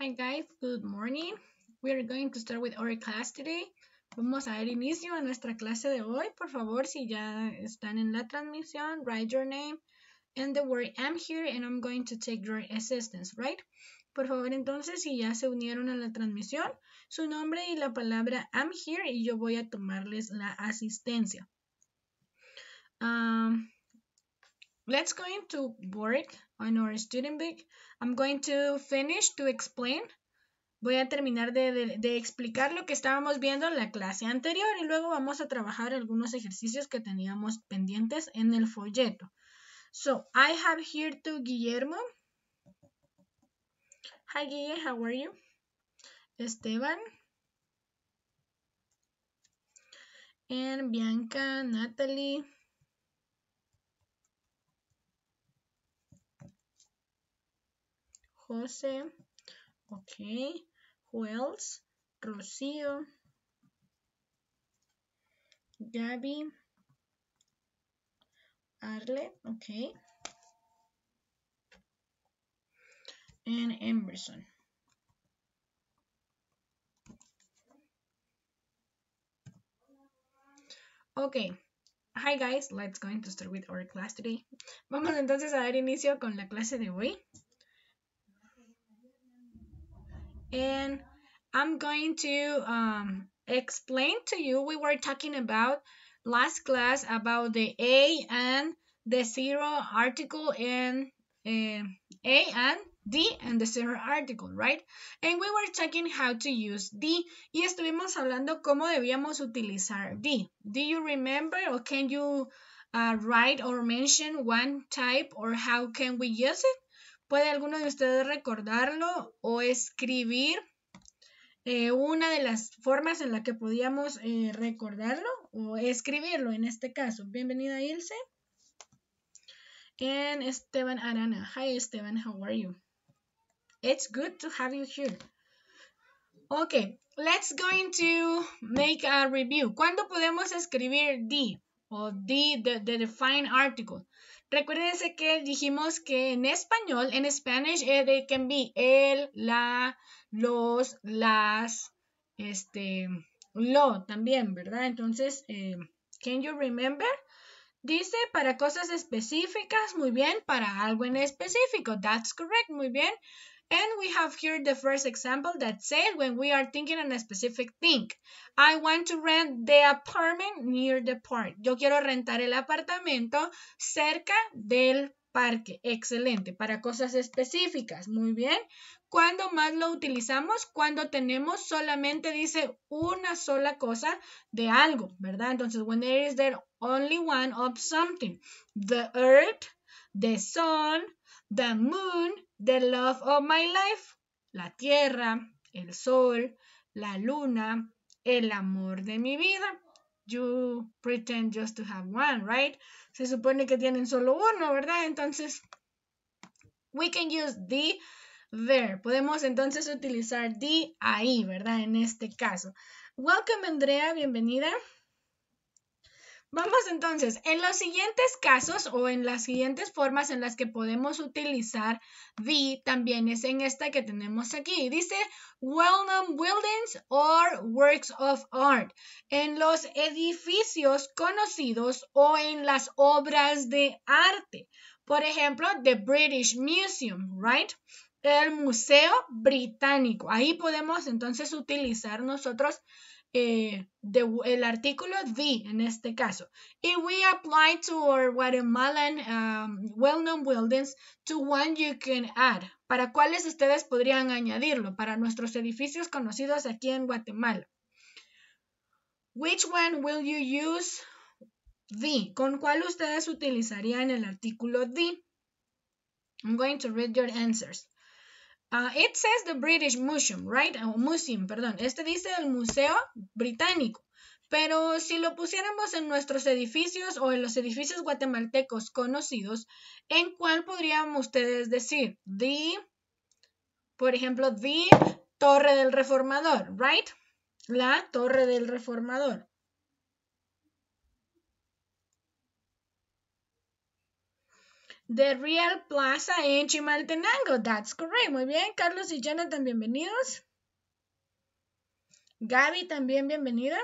Hi guys, good morning. We are going to start with our class today. Vamos a dar inicio a nuestra clase de hoy. Por favor, si ya están en la transmisión, write your name and the word I'm here and I'm going to take your assistance, right? Por favor, entonces, si ya se unieron a la transmisión, su nombre y la palabra I'm here y yo voy a tomarles la asistencia. Um, Let's go into work on our student book. I'm going to finish to explain. Voy a terminar de, explicar lo que estábamos viendo en la clase anterior y luego vamos a trabajar algunos ejercicios que teníamos pendientes en el folleto. So, I have here to Guillermo. Hi, Guille, how are you? Esteban. And Bianca, Natalie. José, ok, else, Rocío, Gaby, Arle, ok, and Emerson. Okay, hi guys, let's go into start with our class today. Vamos entonces a dar inicio con la clase de hoy. and I'm going to um, explain to you, we were talking about last class about the A and the zero article and uh, A and D and the zero article, right? And we were talking how to use D y estuvimos hablando cómo debíamos utilizar D. Do you remember or can you uh, write or mention one type or how can we use it? ¿Puede alguno de ustedes recordarlo o escribir eh, una de las formas en la que podíamos eh, recordarlo o escribirlo en este caso? Bienvenida Ilse. And Esteban Arana. Hi Esteban, how are you? It's good to have you here. Okay, let's go to make a review. ¿Cuándo podemos escribir the o the, the, the defined article? Recuérdense que dijimos que en español, en Spanish, they can be el, la, los, las, este, lo también, ¿verdad? Entonces, eh, can you remember? Dice para cosas específicas, muy bien, para algo en específico, that's correct, muy bien. And we have here the first example that says when we are thinking on a specific thing. I want to rent the apartment near the park. Yo quiero rentar el apartamento cerca del parque. Excelente. Para cosas específicas. Muy bien. ¿Cuándo más lo utilizamos? Cuando tenemos solamente, dice, una sola cosa de algo, ¿verdad? Entonces, when there is there only one of something. The earth, the sun, the moon, The Love of My Life, la tierra, el sol, la luna, el amor de mi vida. You pretend just to have one, right? Se supone que tienen solo uno, ¿verdad? Entonces, we can use the there. Podemos entonces utilizar the ahí, ¿verdad? En este caso. Welcome, Andrea, bienvenida. Vamos entonces, en los siguientes casos o en las siguientes formas en las que podemos utilizar the también es en esta que tenemos aquí. Dice well-known buildings or works of art. En los edificios conocidos o en las obras de arte. Por ejemplo, the British Museum, right? El Museo Británico. Ahí podemos entonces utilizar nosotros eh, el artículo D en este caso. If we apply to our Guatemalan um, well-known buildings, to one you can add. ¿Para cuáles ustedes podrían añadirlo? Para nuestros edificios conocidos aquí en Guatemala. Which one will you use the? ¿Con cuál ustedes utilizarían el artículo D? I'm going to read your answers. Ah, it says the British Museum, right? Museum, perdón. Este dice el Museo Británico. Pero si lo pusiéramos en nuestros edificios o en los edificios guatemaltecos conocidos, ¿en cuál podrían ustedes decir? The, por ejemplo, the Torre del Reformador, right? La Torre del Reformador. The Real Plaza en Chimaltenango. That's correct. Muy bien, Carlos y Jonathan, bienvenidos. Gaby también, bienvenida.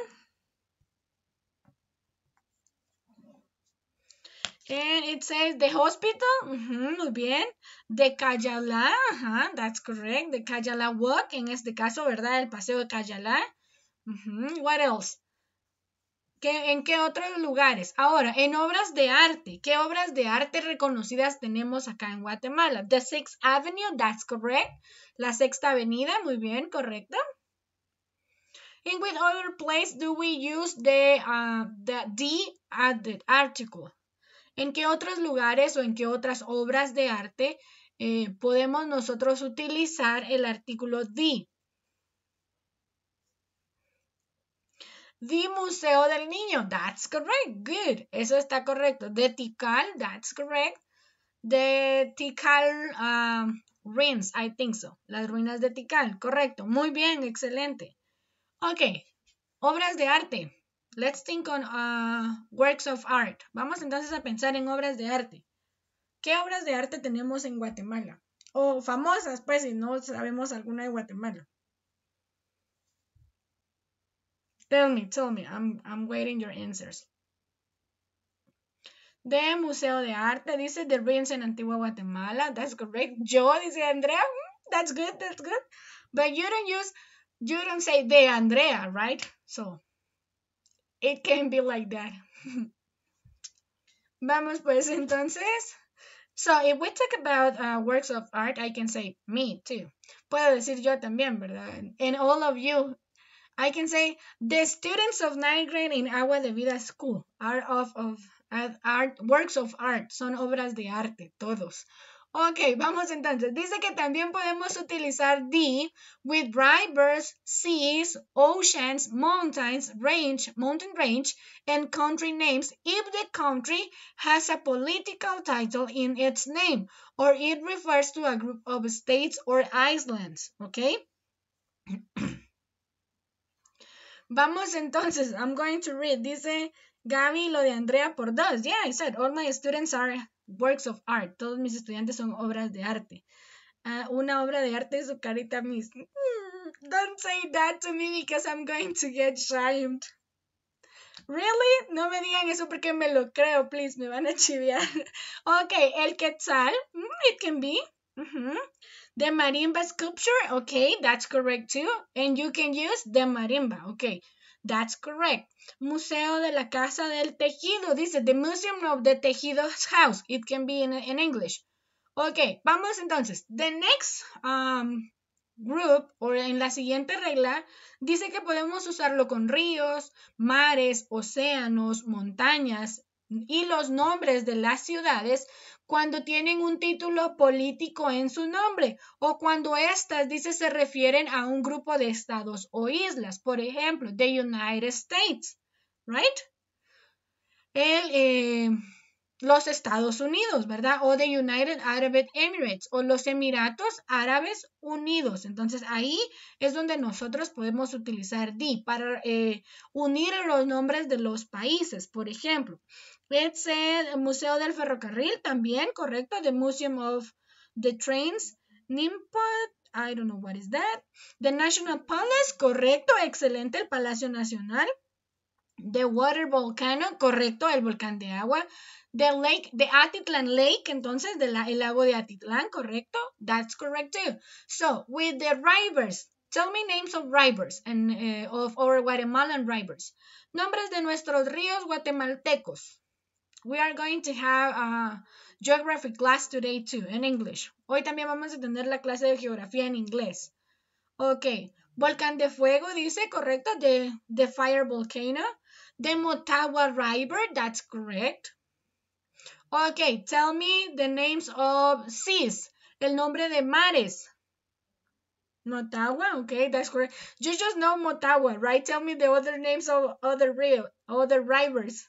And it says the hospital. muy bien. De Cayala, that's correct. The Cayala Walk. En este caso, ¿verdad? El paseo de Cayala What else? ¿En qué otros lugares? Ahora, en obras de arte. ¿Qué obras de arte reconocidas tenemos acá en Guatemala? The Sixth Avenue, that's correct. La Sexta Avenida, muy bien, correcto. In what other place do we use the, uh, the D article? ¿En qué otros lugares o en qué otras obras de arte eh, podemos nosotros utilizar el artículo D? The Museo del Niño. That's correct. Good. Eso está correcto. De Tikal. That's correct. The Tikal um, ruins. I think so. Las ruinas de Tikal. Correcto. Muy bien. Excelente. Ok. Obras de arte. Let's think on uh, works of art. Vamos entonces a pensar en obras de arte. ¿Qué obras de arte tenemos en Guatemala? O famosas, pues, si no sabemos alguna de Guatemala. Tell me, tell me, I'm, I'm waiting your answers. De Museo de Arte, dice the ruins in Antigua Guatemala. That's correct. Yo, dice Andrea. Mm, that's good, that's good. But you don't use, you don't say de Andrea, right? So, it can be like that. Vamos pues entonces. So, if we talk about uh, works of art, I can say me too. Puedo decir yo también, ¿verdad? And all of you I can say the students of ninth grade in Agua de Vida School are of, of art, works of art, son obras de arte, todos. Ok, vamos entonces. Dice que también podemos utilizar D with rivers, seas, oceans, mountains, range, mountain range, and country names if the country has a political title in its name or it refers to a group of states or islands. Ok. Vamos entonces, I'm going to read. Dice Gaby lo de Andrea por dos. Yeah, I said all my students are works of art. Todos mis estudiantes son obras de arte. Ah, una obra de arte es su carita mis. Mm, don't say that to me because I'm going to get shamed. Really? No me digan eso porque me lo creo, please. Me van a chiviar. ok, el quetzal. Mm, it can be. The marimba sculpture, okay, that's correct too. And you can use the marimba, okay. That's correct. Museo de la Casa del Tejido. Dice the Museum of the Tejido's House. It can be in, English. Okay, vamos entonces. The next um, group, o en la siguiente regla, dice que podemos usarlo con ríos, mares, océanos, montañas, y los nombres de las ciudades cuando tienen un título político en su nombre o cuando estas, dice, se refieren a un grupo de estados o islas, por ejemplo, the United States, right? El, eh, los Estados Unidos, ¿verdad? O the United Arab Emirates o los Emiratos Árabes Unidos. Entonces ahí es donde nosotros podemos utilizar D para eh, unir los nombres de los países, por ejemplo. Let's el Museo del Ferrocarril también, correcto. The Museum of the Trains. Nimpot, I don't know what is that. The National Palace, correcto, excelente, el Palacio Nacional. The Water Volcano, correcto, el volcán de agua. The Lake, the Atitlan Lake, entonces, de el lago de Atitlán, correcto. That's correct too. So, with the rivers, tell me names of rivers and eh, of our Guatemalan rivers. Nombres de nuestros ríos guatemaltecos. We are going to have a uh, geography class today too, in English. Hoy también vamos a tener la clase de geografía en inglés. Ok, volcán de fuego dice, correcto, de the fire volcano. The Motagua River, that's correct. Ok, tell me the names of seas. El nombre de mares. Motagua, okay, that's correct. You just know Motagua, right? Tell me the other names of other other rivers.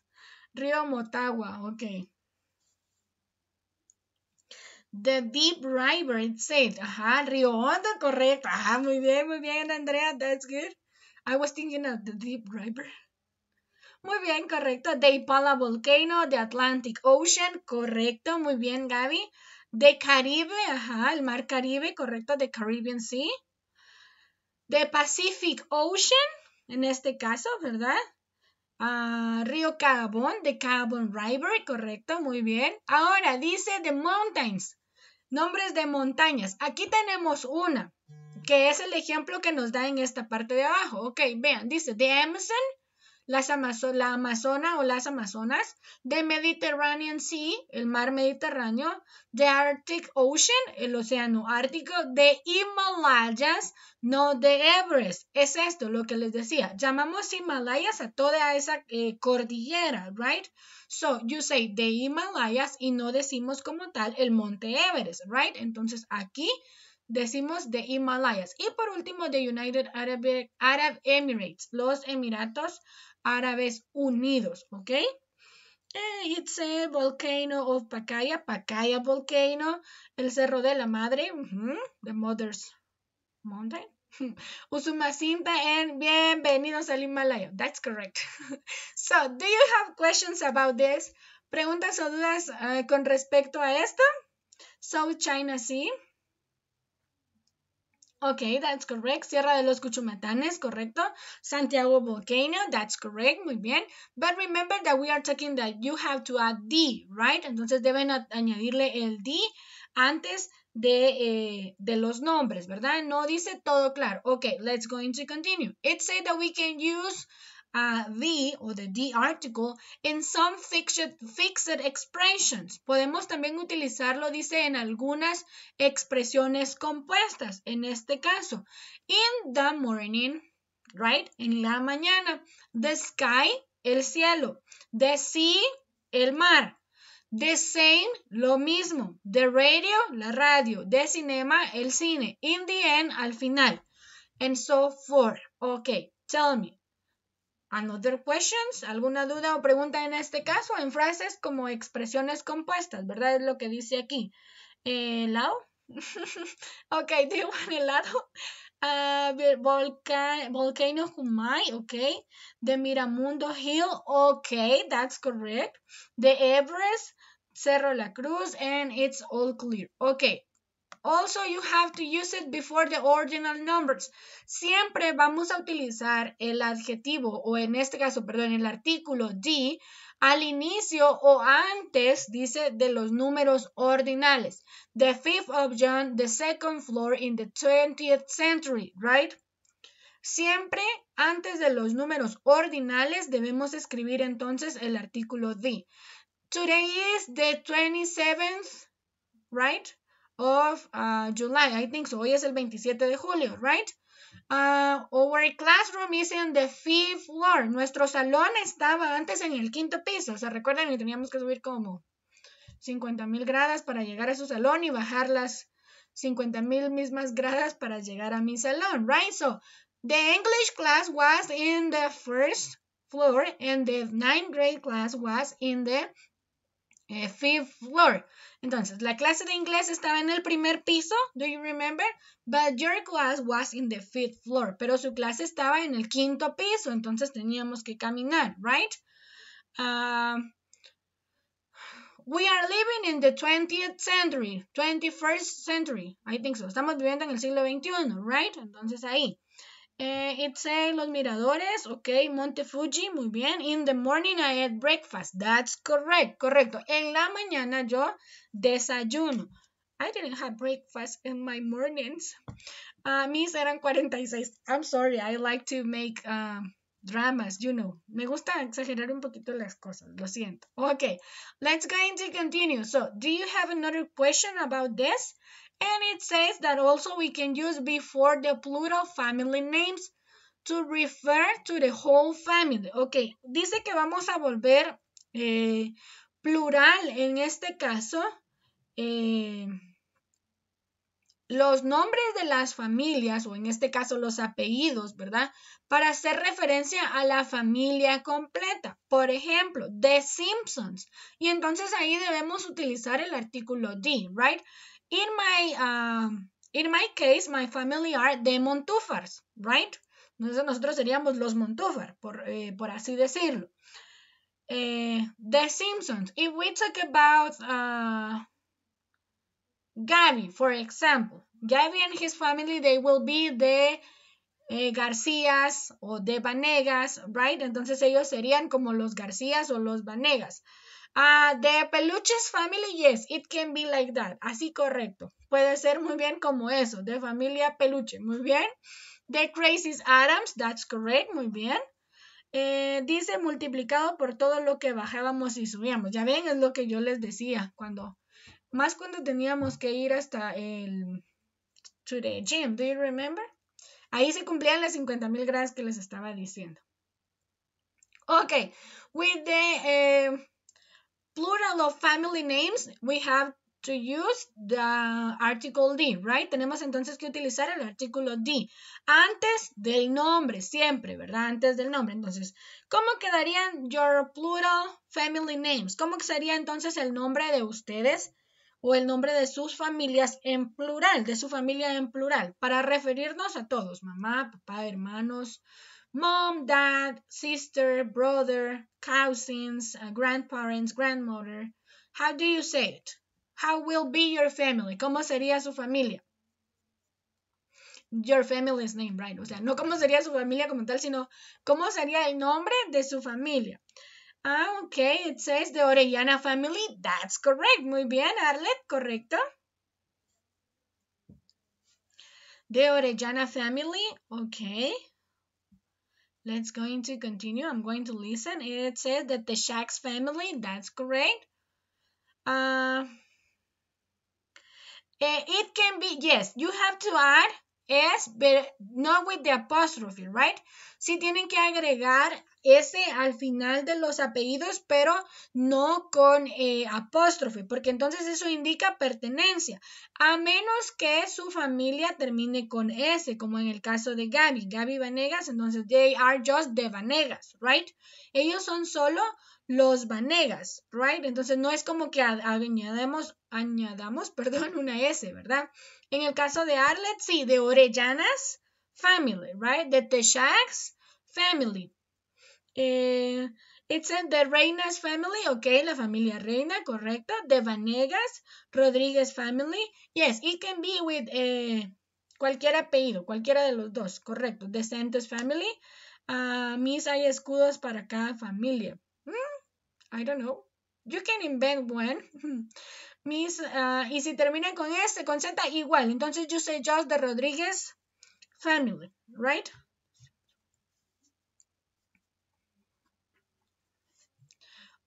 Río Motagua, ok. The Deep River, it said. Ajá, Río Hondo, correcto. Ajá, muy bien, muy bien, Andrea, that's good. I was thinking of the Deep River. Muy bien, correcto. The Ipala Volcano, the Atlantic Ocean, correcto. Muy bien, Gaby. The Caribe, ajá, el Mar Caribe, correcto. The Caribbean Sea. The Pacific Ocean, en este caso, ¿verdad? Ah, Río Cabón, de Cabón River, correcto, muy bien. Ahora dice The Mountains, nombres de montañas. Aquí tenemos una, que es el ejemplo que nos da en esta parte de abajo. Ok, vean, dice The Amazon, la Amazona o las Amazonas, the Mediterranean Sea, el mar Mediterráneo, the Arctic Ocean, el océano Ártico, the Himalayas, no the Everest. Es esto lo que les decía. Llamamos Himalayas a toda esa eh, cordillera, right? So, you say the Himalayas y no decimos como tal el monte Everest, right? Entonces, aquí decimos de Himalayas. Y por último, de United Arab, Arab Emirates, los Emiratos Árabes Unidos, ¿ok? It's eh, a volcano of Pacaya, Pacaya Volcano, el Cerro de la Madre, The Mother's Mountain, Usumacinta, and bienvenidos al Himalaya. That's correct. so, do you have questions about this? ¿Preguntas o dudas eh, con respecto a esto? South China Sea. Ok, that's correct. Sierra de los Cuchumatanes, correcto. Santiago Volcano, that's correct. Muy bien. But remember that we are talking that you have to add D, right? Entonces deben añadirle el D antes de, eh, de los nombres, ¿verdad? No dice todo claro. Ok, let's go into continue. It said that we can use a the o the the article in some fixed, fixed expressions. Podemos también utilizarlo, dice, en algunas expresiones compuestas. En este caso, in the morning, right? En la mañana. The sky, el cielo. The sea, el mar. The same, lo mismo. The radio, la radio. The cinema, el cine. In the end, al final. And so forth. Ok, tell me, Another questions, alguna duda o pregunta en este caso, en frases como expresiones compuestas, ¿verdad? Es lo que dice aquí. ¿Helado? Eh, ok, do you helado? volcano Humay, ok. De Miramundo Hill, ok, that's correct. The Everest, Cerro La Cruz, and it's all clear. Ok, Also, you have to use it before the ordinal numbers. Siempre vamos a utilizar el adjetivo o en este caso, perdón, el artículo D al inicio o antes, dice, de los números ordinales. The fifth of John, the second floor in the 20 century, right? Siempre antes de los números ordinales debemos escribir entonces el artículo D. Today is the 27th, right? of uh, July. I think so. Hoy es el 27 de julio, right? Uh, our classroom is in the fifth floor. Nuestro salón estaba antes en el quinto piso. O sea, recuerden que teníamos que subir como 50 mil gradas para llegar a su salón y bajar las 50 mil mismas gradas para llegar a mi salón, right? So, the English class was in the first floor and the ninth grade class was in the eh, fifth floor. Entonces, la clase de inglés estaba en el primer piso, do you remember? But your class was in the fifth floor, pero su clase estaba en el quinto piso, entonces teníamos que caminar, right? Ah, we are living in the 20th century, 21st century, I think so. Estamos viviendo en el siglo XXI, right? Entonces ahí. It eh, it's Los Miradores, okay, Monte Fuji, muy bien. In the morning I had breakfast, that's correct, correcto. En la mañana yo desayuno. I didn't have breakfast in my mornings. Uh, mis eran 46. I'm sorry, I like to make um, dramas, you know. Me gusta exagerar un poquito las cosas, lo siento. Ok, let's go into continue. So, do you have another question about this? And it says that also we can use before the plural family names to refer to the whole family. Ok, dice que vamos a volver eh, plural en este caso. Eh, los nombres de las familias, o en este caso los apellidos, ¿verdad? Para hacer referencia a la familia completa. Por ejemplo, The Simpsons. Y entonces ahí debemos utilizar el artículo D, ¿right? in my, um, in my case, my family are the Montúfars, right? Entonces nosotros seríamos los Montúfar, por, eh, así decirlo. Eh, the Simpsons. If we talk about uh, Gabby, for example, Gabby and his family, they will be the eh, Garcías o de Vanegas, right? Entonces ellos serían como los Garcías o los Vanegas. Ah, de peluches family, yes, it can be like that. Así correcto. Puede ser muy bien como eso, de familia peluche. Muy bien. the Crazy's Adams, that's correct. Muy bien. Eh, dice multiplicado por todo lo que bajábamos y subíamos. Ya ven, es lo que yo les decía cuando, más cuando teníamos que ir hasta el, to the gym, do you remember? Ahí se cumplían las 50 mil gradas que les estaba diciendo. Ok, with the eh, plural of family names, we have to use the article D, right? Tenemos entonces que utilizar el artículo D antes del nombre, siempre, ¿verdad? Antes del nombre. Entonces, ¿cómo quedarían your plural family names? ¿Cómo sería entonces el nombre de ustedes o el nombre de sus familias en plural, de su familia en plural, para referirnos a todos, mamá, papá, hermanos, mom, dad, sister, brother, cousins, uh, grandparents, grandmother. How do you say it? How will be your family? ¿Cómo sería su familia? Your family's name, right? O sea, no cómo sería su familia como tal, sino cómo sería el nombre de su familia. Ah, ok, it says the Orellana family. That's correct. Muy bien, Arlet, correcto. The Orellana family, okay. Let's going to continue. I'm going to listen. It says that the Shacks family, that's correct. Uh, eh, it can be, yes, you have to add s, but not with the apostrophe, right? Si tienen que agregar S al final de los apellidos, pero no con eh, apóstrofe, porque entonces eso indica pertenencia, a menos que su familia termine con S, como en el caso de Gaby. Gaby Vanegas, entonces they are just the Vanegas, right? Ellos son solo los Vanegas, right? Entonces no es como que añadamos, añadamos, perdón, una S, ¿verdad? En el caso de Arlet, sí, de Orellanas, family, right? De teshachs family. Eh, it's in the Reina's family. ok, la familia Reina, correcta. De Vanegas, Rodríguez family. Yes, it can be with eh, cualquier apellido, cualquiera de los dos, correcto. De Santos family. ah, mis hay escudos para cada familia. Hmm, I don't know. You can invent one. Miss, ah, y si terminan con S, este, con Z, igual. Entonces, you say just the Rodríguez family, right?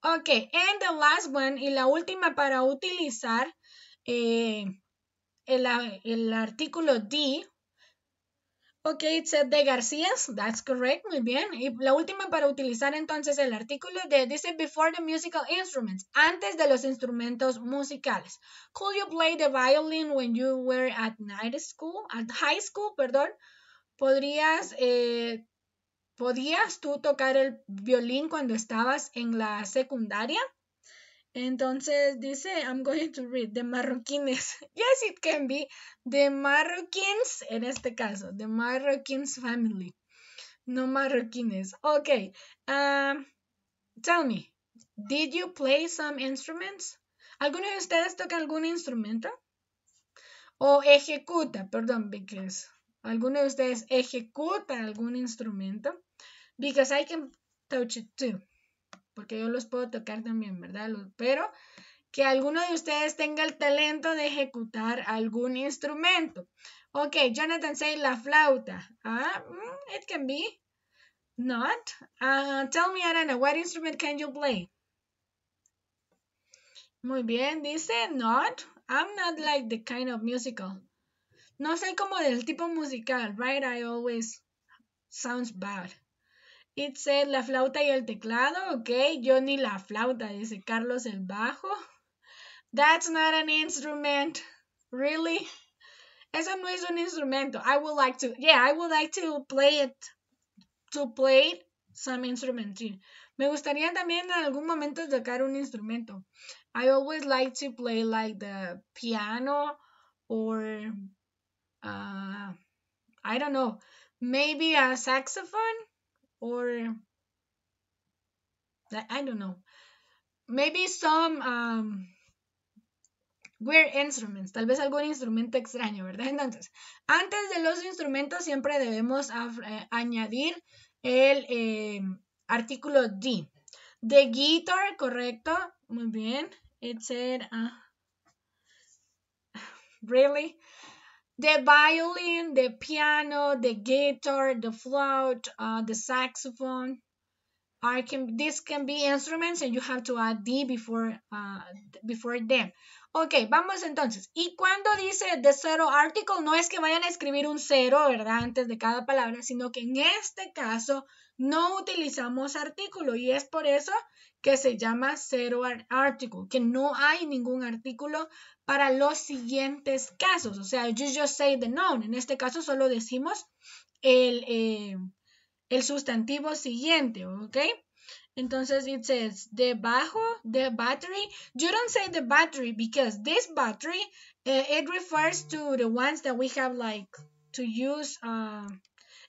Ok, and the last one, y la última para utilizar eh, el, artículo D. Okay, it's de García, that's correct, muy bien. Y la última para utilizar entonces el artículo D dice before the musical instruments, antes de los instrumentos musicales. Could you play the violin when you were at night school, at high school, perdón? ¿Podrías eh, ¿Podías tú tocar el violín cuando estabas en la secundaria? Entonces dice, I'm going to read, the marroquines. Yes, it can be. The marroquines, en este caso, the marroquines family. No marroquines. Ok. Ah, tell me, did you play some instruments? ¿Alguno de ustedes toca algún instrumento? O ejecuta, perdón, because. ¿Alguno de ustedes ejecuta algún instrumento? Because I can touch it too. Porque yo los puedo tocar también, ¿verdad? Pero que alguno de ustedes tenga el talento de ejecutar algún instrumento. Ok, Jonathan say la flauta. Ah, mm, it can be. Not. Uh, tell me, Arana, what instrument can you play? Muy bien, dice not. I'm not like the kind of musical. No soy como del tipo musical, right? I always sounds bad. It said la flauta y el teclado, ok. ni la flauta, dice Carlos el bajo. That's not an instrument. Really? Eso no es un instrumento. I would like to, yeah, I would like to play it. To play some instrument. Me gustaría también en algún momento tocar un instrumento. I always like to play like the piano or uh, I don't know, maybe a saxophone or I don't know. Maybe some um, weird instruments, tal vez algún instrumento extraño, ¿verdad? Entonces, antes de los instrumentos siempre debemos eh, añadir el eh, artículo D. The guitar, correcto, muy bien. It really? the violin, the piano, the guitar, the flute, the uh, saxophone. I can this can be instruments and you have to add D before uh, before them. Ok, vamos entonces. Y cuando dice the zero article, no es que vayan a escribir un cero, ¿verdad? Antes de cada palabra, sino que en este caso no utilizamos artículo y es por eso que se llama cero artículo, que no hay ningún artículo para los siguientes casos. O sea, you just say the noun. En este caso solo decimos el, eh, sustantivo siguiente, ¿ok? Entonces it says debajo bajo, the battery. You don't say the battery because this battery, eh, it refers to the ones that we have like to use. Uh,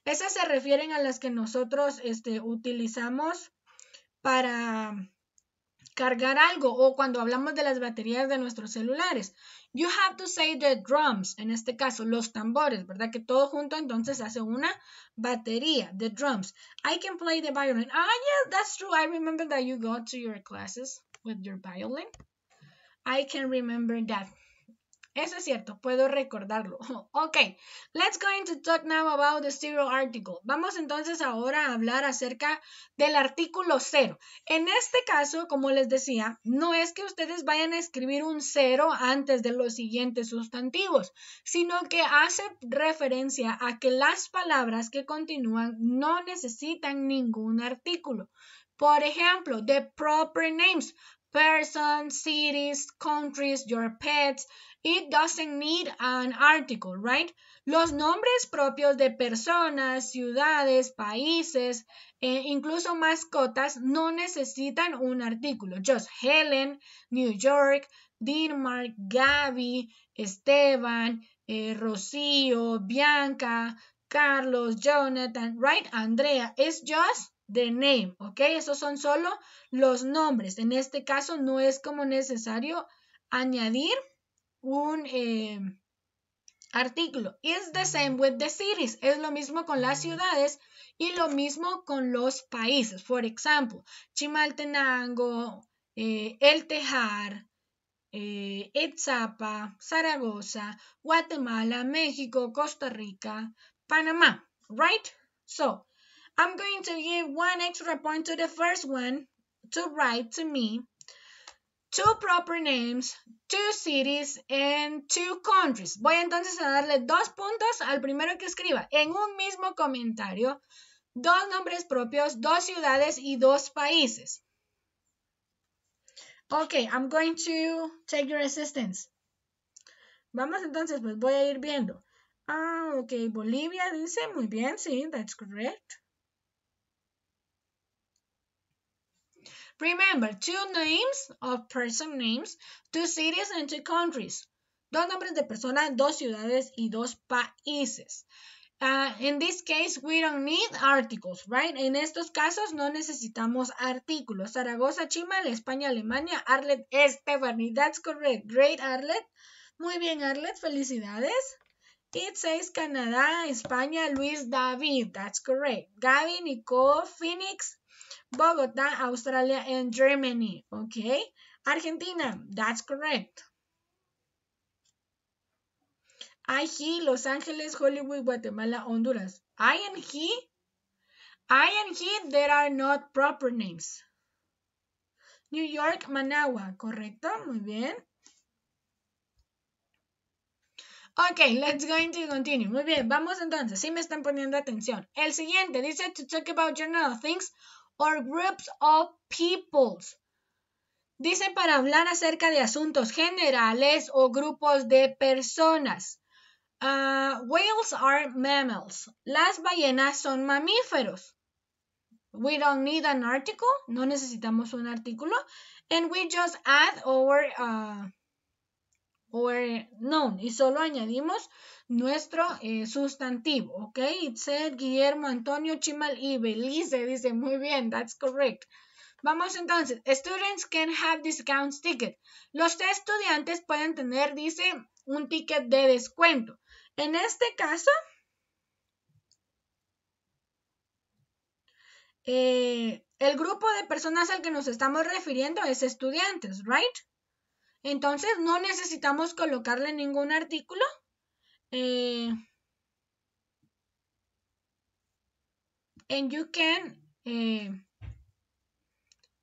esas se refieren a las que nosotros este, utilizamos para cargar algo o cuando hablamos de las baterías de nuestros celulares. You have to say the drums, en este caso los tambores, ¿verdad? Que todo junto entonces hace una batería, the drums. I can play the violin. Ah, yeah, that's true. I remember that you go to your classes with your violin. I can remember that. Eso es cierto, puedo recordarlo. Ok, let's go into talk now about the zero article. Vamos entonces ahora a hablar acerca del artículo cero. En este caso, como les decía, no es que ustedes vayan a escribir un cero antes de los siguientes sustantivos, sino que hace referencia a que las palabras que continúan no necesitan ningún artículo. Por ejemplo, the proper names. Person, cities, countries, your pets. It doesn't need an article, right? Los nombres propios de personas, ciudades, países, e incluso mascotas no necesitan un artículo. Just Helen, New York, Denmark, Gabby, Esteban, eh, Rocío, Bianca, Carlos, Jonathan, right? Andrea. It's just the name, ¿ok? Esos son solo los nombres. En este caso no es como necesario añadir un eh, artículo. It's the same with the cities. Es lo mismo con las ciudades y lo mismo con los países. Por ejemplo, Chimaltenango, eh, El Tejar, eh, Etzapa, Zaragoza, Guatemala, México, Costa Rica, Panamá, right? So, I'm going to give one extra point to the first one to write to me two proper names, two cities and two countries. Voy entonces a darle dos puntos al primero que escriba en un mismo comentario, dos nombres propios, dos ciudades y dos países. Ok, I'm going to take your assistance. Vamos entonces, pues voy a ir viendo. Ah, ok, Bolivia dice, muy bien, sí, that's correct. Remember two names of person names, two cities and two countries. Dos nombres de personas, dos ciudades y dos países. Ah, in this case, we don't need articles, right? En estos casos no necesitamos artículos. Zaragoza, Chimal, España, Alemania, Arlet, Stephanie. That's correct. Great, Arlet. Muy bien, Arlet. Felicidades. It says Canadá, España, Luis, David. That's correct. Gaby, Nicole, Phoenix, Bogotá, Australia, and Germany. Okay? Argentina, that's correct. I, he, Los Ángeles, Hollywood, Guatemala, Honduras. I and he, I and he, there are not proper names. New York, Managua, correcto, muy bien. Ok, let's go into continue. Muy bien, vamos entonces. Sí me están poniendo atención. El siguiente dice to talk about general things or groups of peoples. Dice para hablar acerca de asuntos generales o grupos de personas. Ah, whales are mammals. Las ballenas son mamíferos. We don't need an article. No necesitamos un artículo. And we just add our ah, no y solo añadimos nuestro eh, sustantivo, ¿ok? It said Guillermo Antonio Chimal y Belice dice muy bien, that's correct. Vamos entonces, students can have discounts ticket. Los estudiantes pueden tener, dice, un ticket de descuento. En este caso, eh, el grupo de personas al que nos estamos refiriendo es estudiantes, ¿right? Entonces no necesitamos colocarle ningún artículo. Eh, and you can eh,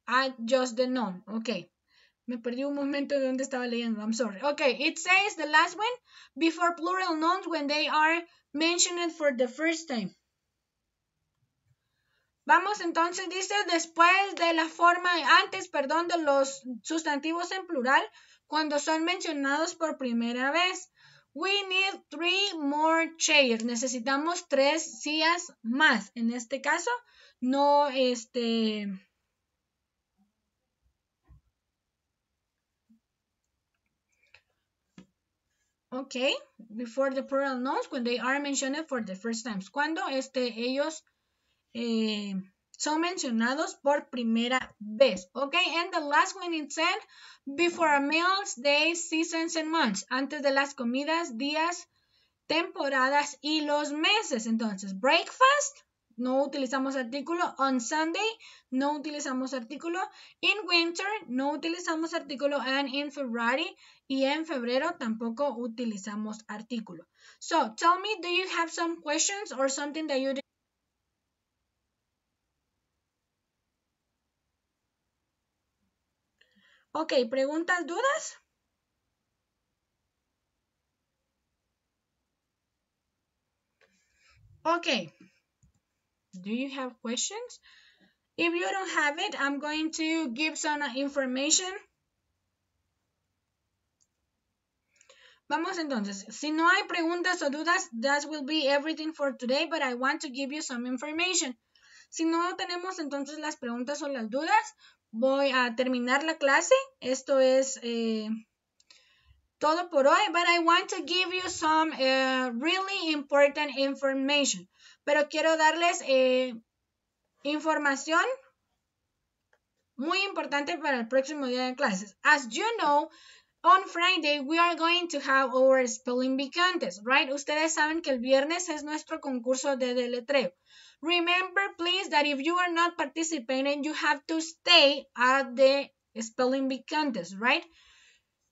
add just the noun. Ok. Me perdí un momento de donde estaba leyendo. I'm sorry. Okay, it says the last one before plural nouns when they are mentioned for the first time. Vamos entonces, dice, después de la forma, antes, perdón, de los sustantivos en plural, cuando son mencionados por primera vez. We need three more chairs. Necesitamos tres sillas más. En este caso, no este. Ok, before the plural nouns, when they are mentioned for the first time. Cuando este, ellos eh, son mencionados por primera vez. Ok, and the last one it said, before meals, days, seasons and months. Antes de las comidas, días, temporadas y los meses. Entonces, breakfast, no utilizamos artículo. On Sunday, no utilizamos artículo. In winter, no utilizamos artículo. And in February y en febrero tampoco utilizamos artículo. So, tell me, do you have some questions or something that you Ok, ¿preguntas, dudas? Okay. Do you have questions? If you don't have it, I'm going to give some information. Vamos entonces. Si no hay preguntas o dudas, that will be everything for today, but I want to give you some information. Si no tenemos entonces las preguntas o las dudas, voy a terminar la clase. Esto es eh, todo por hoy, but I want to give you some eh, really important information. Pero quiero darles eh, información muy importante para el próximo día de clases. As you know, on Friday we are going to have our spelling bee contest, right? Ustedes saben que el viernes es nuestro concurso de deletreo. Remember, please, that if you are not participating, you have to stay at the spelling bee contest, right?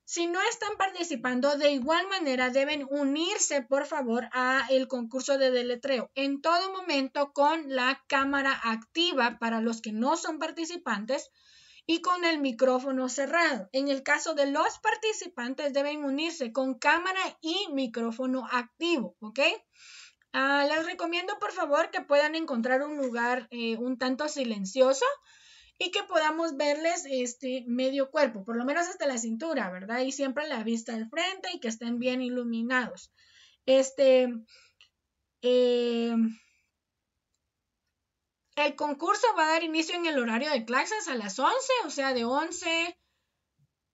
Si no están participando, de igual manera deben unirse, por favor, a el concurso de deletreo. En todo momento con la cámara activa para los que no son participantes y con el micrófono cerrado. En el caso de los participantes, deben unirse con cámara y micrófono activo, ¿ok? Ah, les recomiendo por favor que puedan encontrar un lugar eh, un tanto silencioso y que podamos verles este medio cuerpo, por lo menos hasta la cintura, ¿verdad? Y siempre la vista al frente y que estén bien iluminados. Este, eh, el concurso va a dar inicio en el horario de clases a las 11, o sea, de 11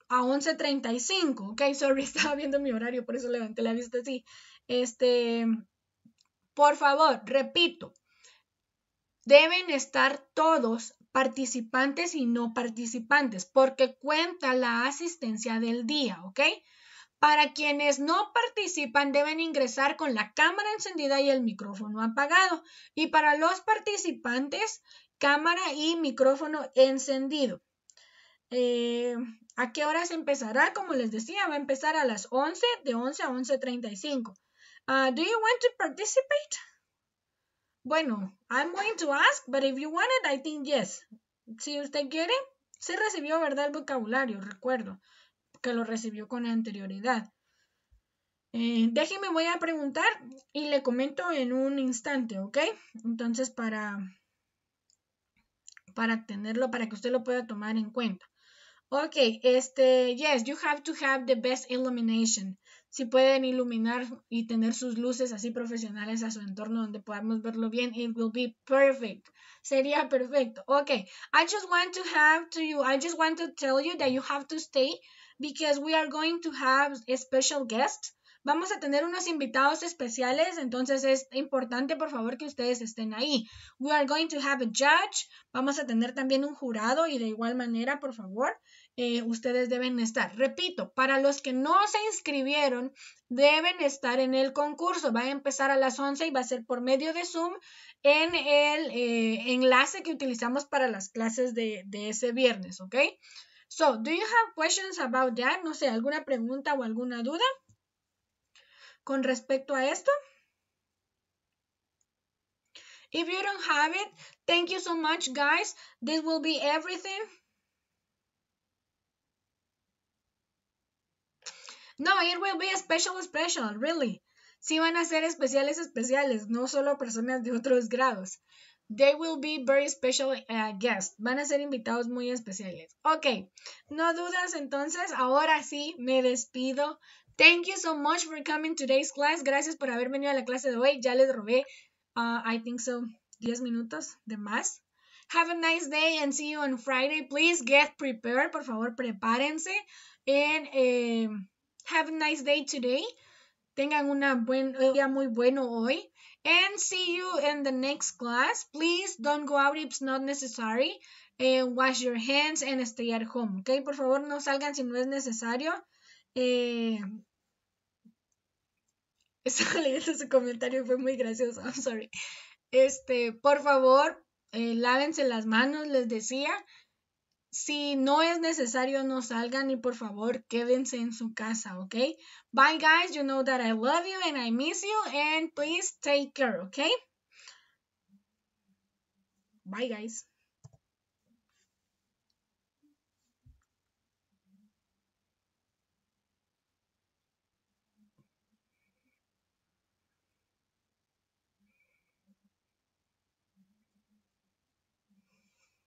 a 11.35. Ok, sorry, estaba viendo mi horario, por eso levanté la vista así. Este, por favor, repito, deben estar todos participantes y no participantes porque cuenta la asistencia del día, ¿ok? Para quienes no participan deben ingresar con la cámara encendida y el micrófono apagado. Y para los participantes, cámara y micrófono encendido. Eh, ¿A qué hora se empezará? Como les decía, va a empezar a las 11, de 11 a 11.35. Uh, do you want to participate? Bueno, I'm going to ask, but if you want it, I think yes. Si usted quiere, se recibió, ¿verdad? El vocabulario, recuerdo, que lo recibió con anterioridad. Eh, déjeme, voy a preguntar y le comento en un instante, ¿ok? Entonces, para, para tenerlo, para que usted lo pueda tomar en cuenta. Ok, este, yes, you have to have the best illumination si pueden iluminar y tener sus luces así profesionales a su entorno donde podamos verlo bien, it will be perfect. Sería perfecto. Okay, I just want to have to you, I just want to tell you that you have to stay because we are going to have a special guest. Vamos a tener unos invitados especiales, entonces es importante por favor que ustedes estén ahí. We are going to have a judge. Vamos a tener también un jurado y de igual manera, por favor, eh, ustedes deben estar. Repito, para los que no se inscribieron, deben estar en el concurso. Va a empezar a las 11 y va a ser por medio de Zoom en el eh, enlace que utilizamos para las clases de, de ese viernes, ¿ok? So, do you have questions about that? No sé, alguna pregunta o alguna duda? con respecto a esto? If you don't have it, thank you so much, guys. This will be everything. No, it will be special, special, really. Sí van a ser especiales, especiales, no solo personas de otros grados. They will be very special uh, guests. Van a ser invitados muy especiales. Ok, no dudas entonces. Ahora sí, me despido. Thank you so much for coming today's class. Gracias por haber venido a la clase de hoy. Ya les robé, uh, I think so, 10 minutos de más. Have a nice day and see you on Friday. Please get prepared. Por favor, prepárense. And eh, have a nice day today. Tengan una buen, día muy bueno hoy. And see you in the next class. Please don't go out if it's not necessary. Eh, wash your hands and stay at home. Okay, por favor, no salgan si no es necesario. Eh, estaba leyendo su comentario y fue muy gracioso, I'm sorry. Este, por favor, eh, lávense las manos, les decía. Si no es necesario, no salgan y por favor quédense en su casa, ¿ok? Bye guys, you know that I love you and I miss you and please take care, ¿ok? Bye guys.